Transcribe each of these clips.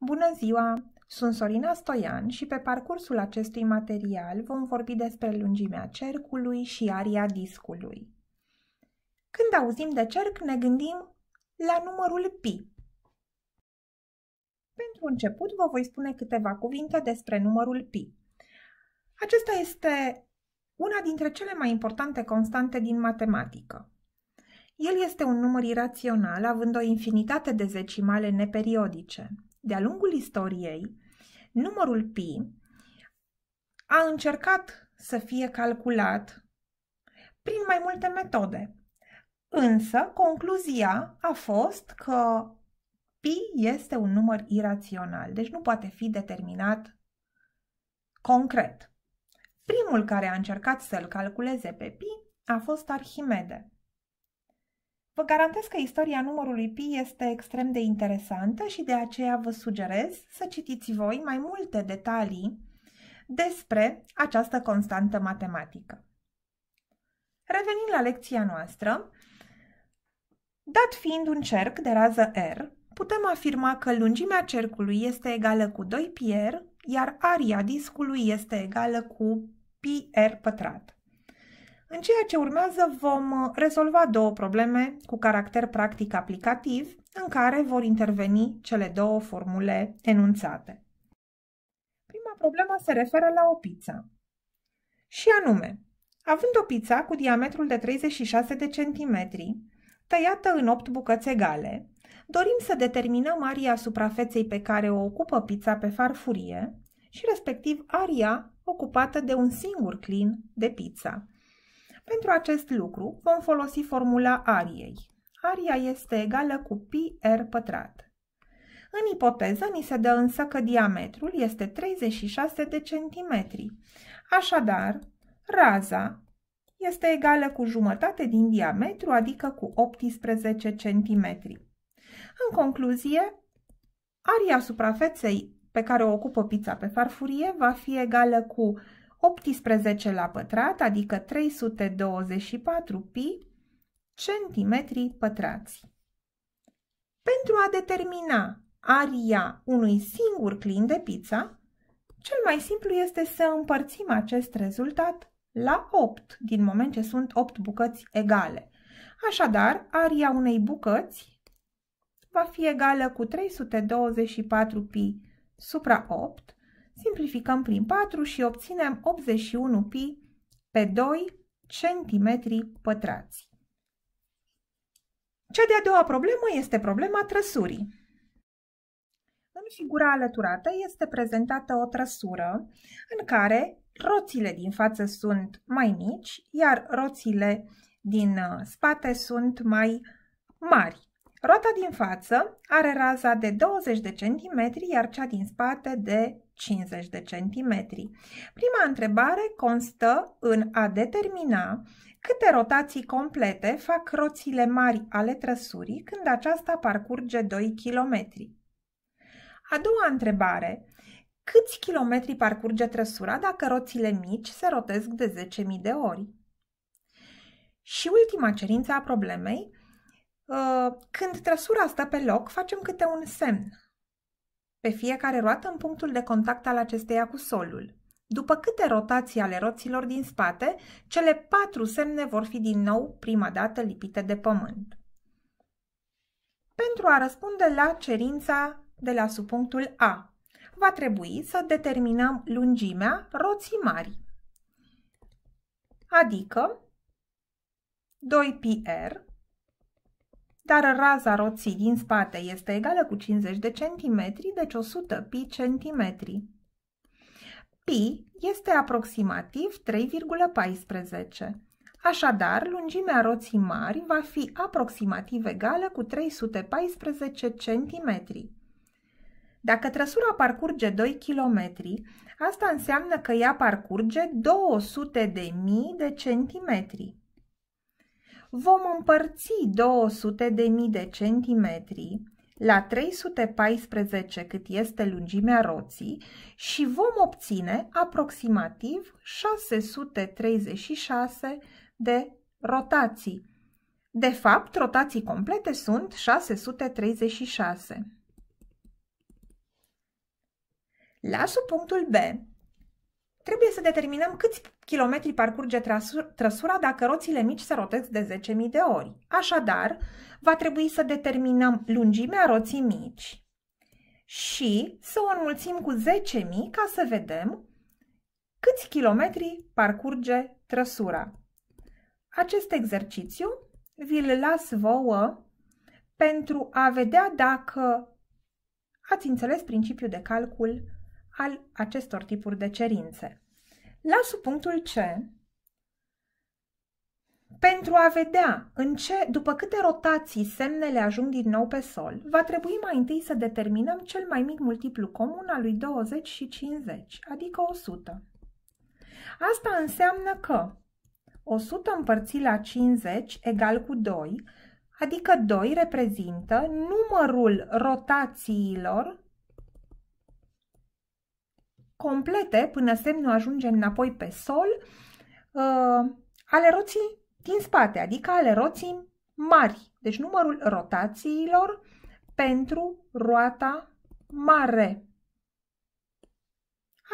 Bună ziua! Sunt Sorina Stoian și pe parcursul acestui material vom vorbi despre lungimea cercului și aria discului. Când auzim de cerc, ne gândim la numărul pi. Pentru început vă voi spune câteva cuvinte despre numărul pi. Acesta este una dintre cele mai importante constante din matematică. El este un număr irațional, având o infinitate de zecimale neperiodice de-a lungul istoriei, numărul pi a încercat să fie calculat prin mai multe metode. Însă, concluzia a fost că pi este un număr irațional, deci nu poate fi determinat concret. Primul care a încercat să-l calculeze pe pi a fost Arhimede. Vă garantez că istoria numărului pi este extrem de interesantă și de aceea vă sugerez să citiți voi mai multe detalii despre această constantă matematică. Revenind la lecția noastră, dat fiind un cerc de rază R, putem afirma că lungimea cercului este egală cu 2 pi R, iar aria discului este egală cu pi R pătrat. În ceea ce urmează vom uh, rezolva două probleme cu caracter practic aplicativ, în care vor interveni cele două formule enunțate. Prima problemă se referă la o pizza. Și anume, având o pizza cu diametrul de 36 de centimetri, tăiată în 8 bucăți egale, dorim să determinăm aria suprafeței pe care o ocupă pizza pe farfurie și respectiv aria ocupată de un singur clin de pizza, pentru acest lucru vom folosi formula ariei. Aria este egală cu pi r pătrat. În ipoteză ni se dă însă că diametrul este 36 de centimetri. Așadar, raza este egală cu jumătate din diametru, adică cu 18 centimetri. În concluzie, aria suprafeței pe care o ocupă pizza pe farfurie va fi egală cu 18 la pătrat, adică 324 pi centimetri pătrați. Pentru a determina aria unui singur clin de pizza, cel mai simplu este să împărțim acest rezultat la 8, din moment ce sunt 8 bucăți egale. Așadar, aria unei bucăți va fi egală cu 324 pi supra 8 simplificăm prin 4 și obținem 81 pi pe 2 cm pătrați. Cea de-a doua problemă este problema trăsurii. În figura alăturată este prezentată o trăsură în care roțile din față sunt mai mici, iar roțile din uh, spate sunt mai mari. Roata din față are raza de 20 de centimetri, iar cea din spate de 50 de centimetri. Prima întrebare constă în a determina câte rotații complete fac roțile mari ale trăsurii când aceasta parcurge 2 km. A doua întrebare, câți kilometri parcurge trăsura dacă roțile mici se rotesc de 10.000 de ori? Și ultima cerință a problemei, Uh, când trăsura stă pe loc, facem câte un semn. Pe fiecare roată în punctul de contact al acesteia cu solul. După câte rotații ale roților din spate, cele patru semne vor fi din nou prima dată lipite de pământ. Pentru a răspunde la cerința de la subpunctul A, va trebui să determinăm lungimea roții mari, adică 2πr dar raza roții din spate este egală cu 50 de centimetri, deci 100 pi centimetri. Pi este aproximativ 3,14. Așadar, lungimea roții mari va fi aproximativ egală cu 314 cm. Dacă trăsura parcurge 2 km, asta înseamnă că ea parcurge 200 de mii de cm vom împărți 200 de mii de centimetri la 314 cât este lungimea roții și vom obține aproximativ 636 de rotații. De fapt, rotații complete sunt 636. La subpunctul B, Trebuie să determinăm câți kilometri parcurge trăsura dacă roțile mici se rotesc de 10.000 de ori. Așadar, va trebui să determinăm lungimea roții mici și să o înmulțim cu 10.000 ca să vedem câți kilometri parcurge trăsura. Acest exercițiu vi-l las vouă pentru a vedea dacă ați înțeles principiul de calcul al acestor tipuri de cerințe. La subpunctul C, pentru a vedea în ce, după câte rotații semnele ajung din nou pe sol, va trebui mai întâi să determinăm cel mai mic multiplu comun al lui 20 și 50, adică 100. Asta înseamnă că 100 împărțit la 50 egal cu 2, adică 2 reprezintă numărul rotațiilor complete până semnul ajunge înapoi pe sol uh, ale roții din spate, adică ale roții mari. Deci numărul rotațiilor pentru roata mare.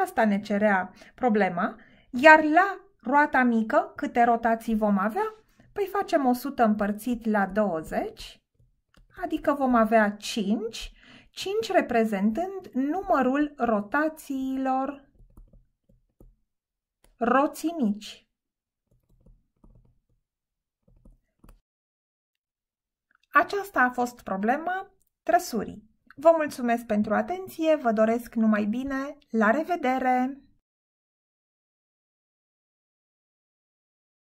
Asta ne cerea problema. Iar la roata mică, câte rotații vom avea? Păi facem 100 împărțit la 20, adică vom avea 5 5 reprezentând numărul rotațiilor roții mici. Aceasta a fost problema trăsurii. Vă mulțumesc pentru atenție, vă doresc numai bine, la revedere!